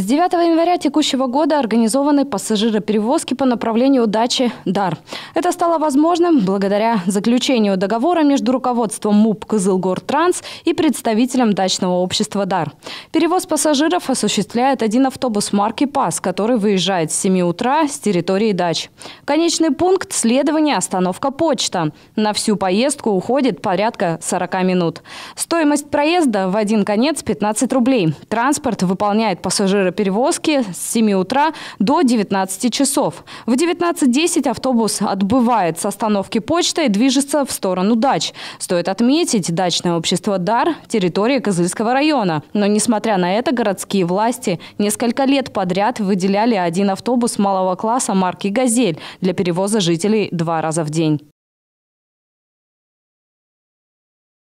С 9 января текущего года организованы пассажироперевозки по направлению дачи «Дар». Это стало возможным благодаря заключению договора между руководством МУП «Кызылгортранс» и представителем дачного общества «Дар». Перевоз пассажиров осуществляет один автобус марки «ПАС», который выезжает с 7 утра с территории дач. Конечный пункт следования – остановка почта. На всю поездку уходит порядка 40 минут. Стоимость проезда в один конец – 15 рублей. Транспорт выполняет пассажиры перевозки с 7 утра до 19 часов. В 19.10 автобус отбывает с остановки почты и движется в сторону дач. Стоит отметить, дачное общество «Дар» – территория Козыльского района. Но, несмотря на это, городские власти несколько лет подряд выделяли один автобус малого класса марки «Газель» для перевоза жителей два раза в день.